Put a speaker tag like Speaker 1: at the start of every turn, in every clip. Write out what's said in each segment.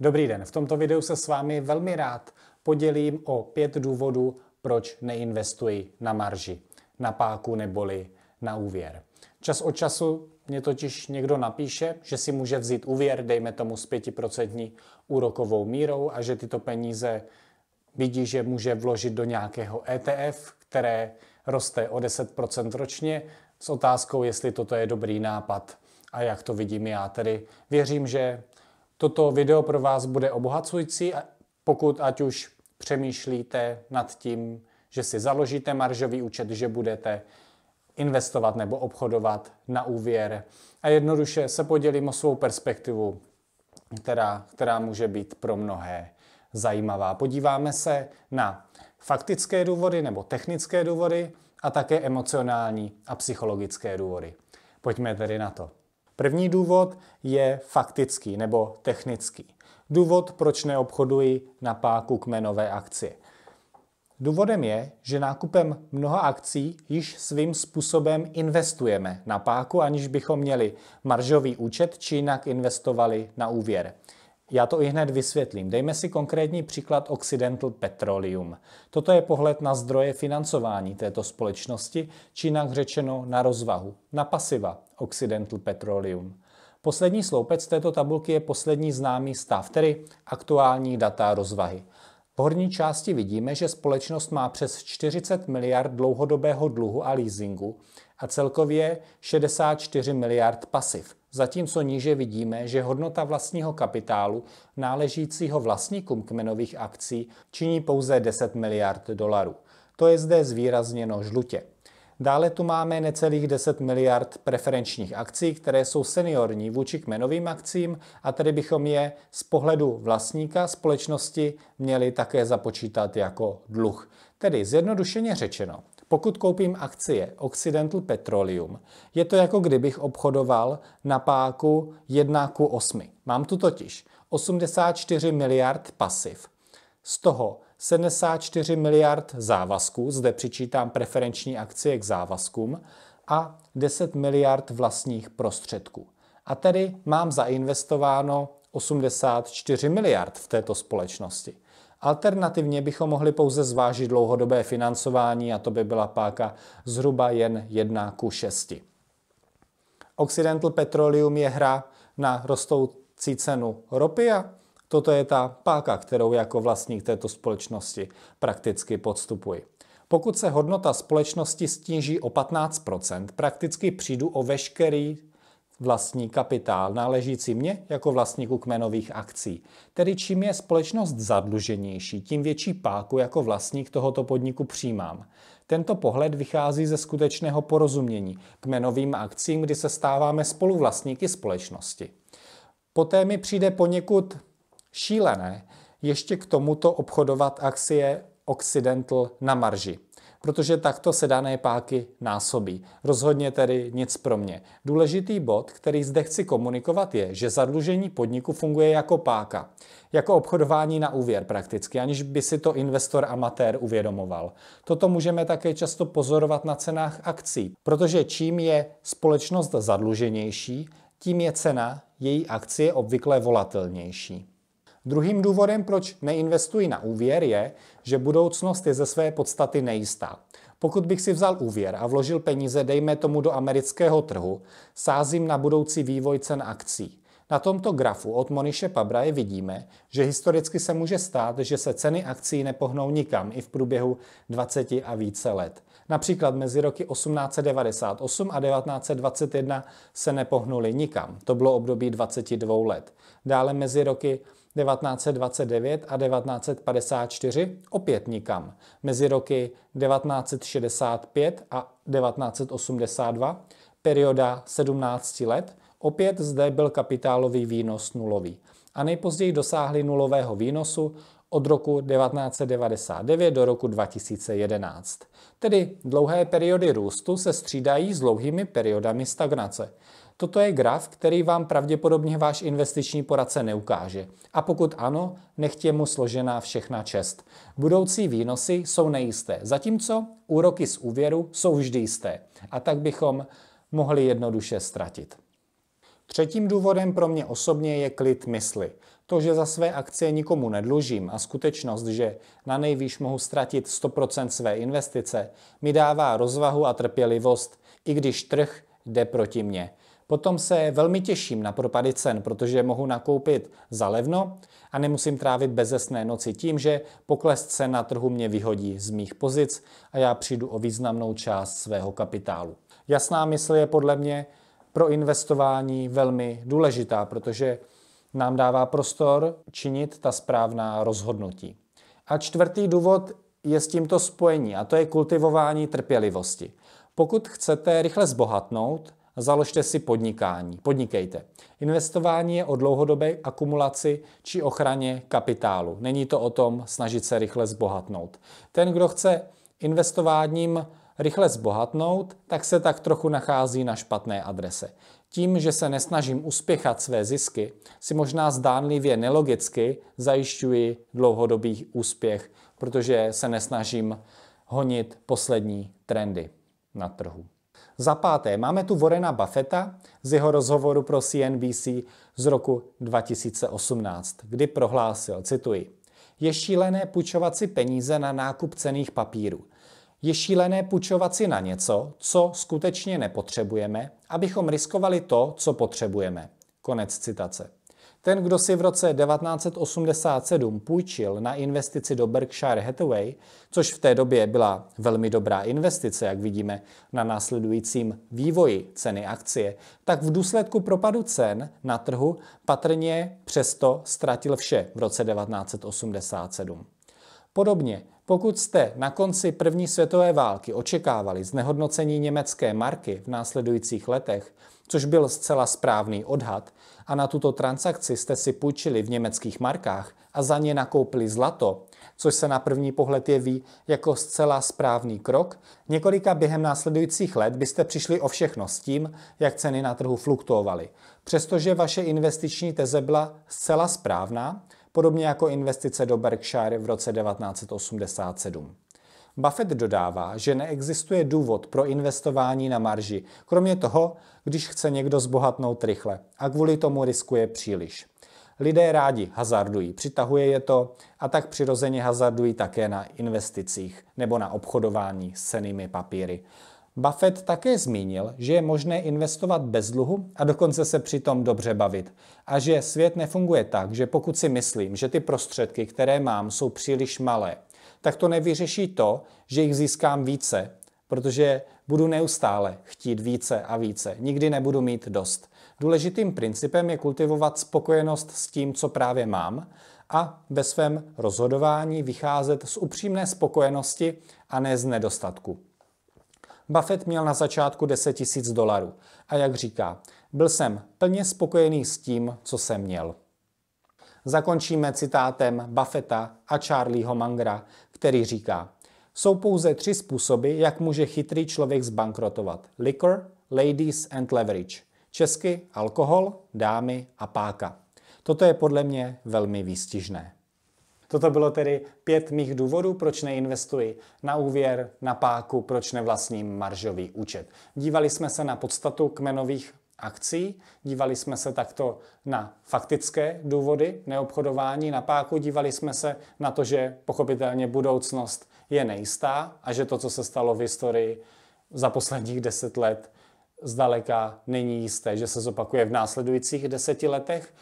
Speaker 1: Dobrý den, v tomto videu se s vámi velmi rád podělím o pět důvodů, proč neinvestuji na marži, na páku neboli na úvěr. Čas od času mě totiž někdo napíše, že si může vzít úvěr, dejme tomu s 5% úrokovou mírou a že tyto peníze vidí, že může vložit do nějakého ETF, které roste o 10% ročně s otázkou, jestli toto je dobrý nápad a jak to vidím já. Tedy věřím, že Toto video pro vás bude obohacující, pokud ať už přemýšlíte nad tím, že si založíte maržový účet, že budete investovat nebo obchodovat na úvěr. A jednoduše se podělím o svou perspektivu, která, která může být pro mnohé zajímavá. Podíváme se na faktické důvody nebo technické důvody a také emocionální a psychologické důvody. Pojďme tedy na to. První důvod je faktický nebo technický. Důvod, proč neobchoduji na páku kmenové akcie. Důvodem je, že nákupem mnoha akcí již svým způsobem investujeme na páku, aniž bychom měli maržový účet či jinak investovali na úvěr. Já to i hned vysvětlím. Dejme si konkrétní příklad Occidental Petroleum. Toto je pohled na zdroje financování této společnosti, či jinak řečeno na rozvahu, na pasiva Occidental Petroleum. Poslední sloupec této tabulky je poslední známý stav, tedy aktuální data rozvahy. V horní části vidíme, že společnost má přes 40 miliard dlouhodobého dluhu a leasingu a celkově 64 miliard pasiv zatímco níže vidíme, že hodnota vlastního kapitálu náležícího vlastníkům kmenových akcí činí pouze 10 miliard dolarů. To je zde zvýrazněno žlutě. Dále tu máme necelých 10 miliard preferenčních akcí, které jsou seniorní vůči kmenovým akcím a tedy bychom je z pohledu vlastníka společnosti měli také započítat jako dluh. Tedy zjednodušeně řečeno, pokud koupím akcie Occidental Petroleum, je to jako kdybych obchodoval na páku 1 k 8. Mám tu totiž 84 miliard pasiv, z toho 74 miliard závazků, zde přičítám preferenční akcie k závazkům, a 10 miliard vlastních prostředků. A tedy mám zainvestováno 84 miliard v této společnosti. Alternativně bychom mohli pouze zvážit dlouhodobé financování a to by byla páka zhruba jen 1 ku 6. Occidental Petroleum je hra na rostoucí cenu ropy a toto je ta páka, kterou jako vlastník této společnosti prakticky podstupuji. Pokud se hodnota společnosti sníží o 15%, prakticky přijdu o veškerý vlastní kapitál náležící mě jako vlastníku kmenových akcí. Tedy čím je společnost zadluženější, tím větší páku jako vlastník tohoto podniku přijímám. Tento pohled vychází ze skutečného porozumění kmenovým akcím, kdy se stáváme spoluvlastníky společnosti. Poté mi přijde poněkud šílené ještě k tomuto obchodovat akcie Occidental na marži protože takto se dané páky násobí. Rozhodně tedy nic pro mě. Důležitý bod, který zde chci komunikovat, je, že zadlužení podniku funguje jako páka, jako obchodování na úvěr prakticky, aniž by si to investor amatér uvědomoval. Toto můžeme také často pozorovat na cenách akcí, protože čím je společnost zadluženější, tím je cena její akcie obvykle volatelnější. Druhým důvodem, proč neinvestuji na úvěr, je, že budoucnost je ze své podstaty nejistá. Pokud bych si vzal úvěr a vložil peníze, dejme tomu, do amerického trhu, sázím na budoucí vývoj cen akcí. Na tomto grafu od Moniše Pabraje vidíme, že historicky se může stát, že se ceny akcí nepohnou nikam i v průběhu 20 a více let. Například mezi roky 1898 a 1921 se nepohnuli nikam. To bylo období 22 let. Dále mezi roky 1929 a 1954 opět nikam. Mezi roky 1965 a 1982 perioda 17 let, opět zde byl kapitálový výnos nulový. A nejpozději dosáhli nulového výnosu od roku 1999 do roku 2011. Tedy dlouhé periody růstu se střídají s dlouhými periodami stagnace. Toto je graf, který vám pravděpodobně váš investiční poradce neukáže. A pokud ano, nechtě mu složená všechna čest. Budoucí výnosy jsou nejisté, zatímco úroky z úvěru jsou vždy jisté. A tak bychom mohli jednoduše ztratit. Třetím důvodem pro mě osobně je klid mysli. To, že za své akcie nikomu nedlužím a skutečnost, že na nejvýš mohu ztratit 100% své investice, mi dává rozvahu a trpělivost, i když trh jde proti mně. Potom se velmi těším na propady cen, protože mohu nakoupit za levno a nemusím trávit bezesné noci tím, že pokles cen na trhu mě vyhodí z mých pozic a já přijdu o významnou část svého kapitálu. Jasná mysl je podle mě pro investování velmi důležitá, protože nám dává prostor činit ta správná rozhodnutí. A čtvrtý důvod je s tímto spojení a to je kultivování trpělivosti. Pokud chcete rychle zbohatnout, založte si podnikání. Podnikejte. Investování je o dlouhodobé akumulaci či ochraně kapitálu. Není to o tom snažit se rychle zbohatnout. Ten, kdo chce investováním rychle zbohatnout, tak se tak trochu nachází na špatné adrese. Tím, že se nesnažím uspěchat své zisky, si možná zdánlivě nelogicky zajišťuji dlouhodobý úspěch, protože se nesnažím honit poslední trendy na trhu. Za páté, máme tu Vorena Buffetta z jeho rozhovoru pro CNBC z roku 2018, kdy prohlásil, cituji, je šílené půjčovat si peníze na nákup cených papírů. Je šílené půjčovat si na něco, co skutečně nepotřebujeme, abychom riskovali to, co potřebujeme. Konec citace. Ten, kdo si v roce 1987 půjčil na investici do Berkshire Hathaway, což v té době byla velmi dobrá investice, jak vidíme na následujícím vývoji ceny akcie, tak v důsledku propadu cen na trhu patrně přesto ztratil vše v roce 1987. Podobně pokud jste na konci první světové války očekávali znehodnocení německé marky v následujících letech, což byl zcela správný odhad, a na tuto transakci jste si půjčili v německých markách a za ně nakoupili zlato, což se na první pohled jeví jako zcela správný krok, několika během následujících let byste přišli o všechno s tím, jak ceny na trhu fluktuovaly. Přestože vaše investiční teze byla zcela správná, podobně jako investice do Berkshire v roce 1987. Buffett dodává, že neexistuje důvod pro investování na marži, kromě toho, když chce někdo zbohatnout rychle a kvůli tomu riskuje příliš. Lidé rádi hazardují, přitahuje je to a tak přirozeně hazardují také na investicích nebo na obchodování s cenými papíry. Buffett také zmínil, že je možné investovat bez dluhu a dokonce se přitom dobře bavit. A že svět nefunguje tak, že pokud si myslím, že ty prostředky, které mám, jsou příliš malé, tak to nevyřeší to, že jich získám více, protože budu neustále chtít více a více. Nikdy nebudu mít dost. Důležitým principem je kultivovat spokojenost s tím, co právě mám a ve svém rozhodování vycházet z upřímné spokojenosti a ne z nedostatku. Buffett měl na začátku 10 000 dolarů a jak říká, byl jsem plně spokojený s tím, co jsem měl. Zakončíme citátem Buffetta a Charlieho Mangra, který říká, jsou pouze tři způsoby, jak může chytrý člověk zbankrotovat. Liquor, ladies and leverage. Česky alkohol, dámy a páka. Toto je podle mě velmi výstižné. Toto bylo tedy pět mých důvodů, proč neinvestuji na úvěr, na páku, proč nevlastním maržový účet. Dívali jsme se na podstatu kmenových akcí, dívali jsme se takto na faktické důvody neobchodování na páku, dívali jsme se na to, že pochopitelně budoucnost je nejistá a že to, co se stalo v historii za posledních deset let, zdaleka není jisté, že se zopakuje v následujících deseti letech.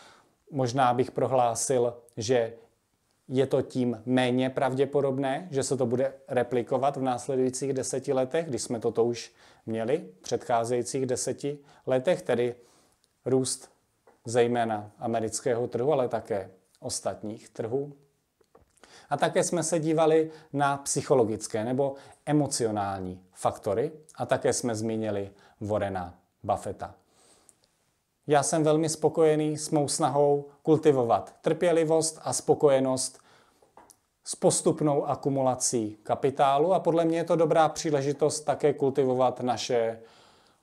Speaker 1: Možná bych prohlásil, že je to tím méně pravděpodobné, že se to bude replikovat v následujících deseti letech, když jsme toto už měli v předcházejících deseti letech, tedy růst zejména amerického trhu, ale také ostatních trhů. A také jsme se dívali na psychologické nebo emocionální faktory a také jsme zmínili Vorena Buffetta. Já jsem velmi spokojený s mou snahou kultivovat trpělivost a spokojenost s postupnou akumulací kapitálu a podle mě je to dobrá příležitost také kultivovat naše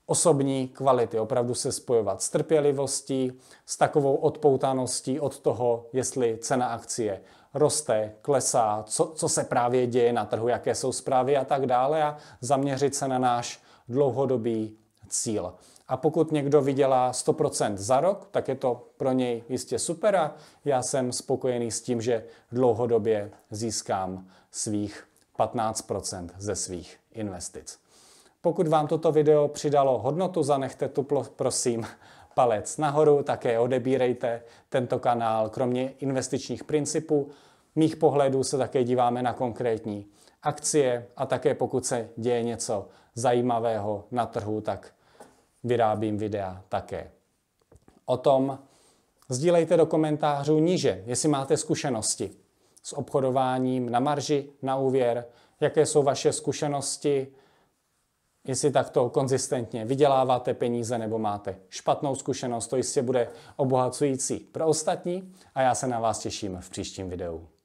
Speaker 1: osobní kvality, opravdu se spojovat s trpělivostí, s takovou odpoutaností od toho, jestli cena akcie roste, klesá, co, co se právě děje na trhu, jaké jsou zprávy a tak dále a zaměřit se na náš dlouhodobý cíl. A pokud někdo vydělá 100% za rok, tak je to pro něj jistě super a já jsem spokojený s tím, že dlouhodobě získám svých 15% ze svých investic. Pokud vám toto video přidalo hodnotu, zanechte tu prosím palec nahoru, také odebírejte tento kanál. Kromě investičních principů, mých pohledů se také díváme na konkrétní akcie a také pokud se děje něco zajímavého na trhu, tak vyrábím videa také. O tom sdílejte do komentářů níže, jestli máte zkušenosti s obchodováním na marži, na úvěr, jaké jsou vaše zkušenosti, jestli takto konzistentně vyděláváte peníze nebo máte špatnou zkušenost, to jistě bude obohacující pro ostatní a já se na vás těším v příštím videu.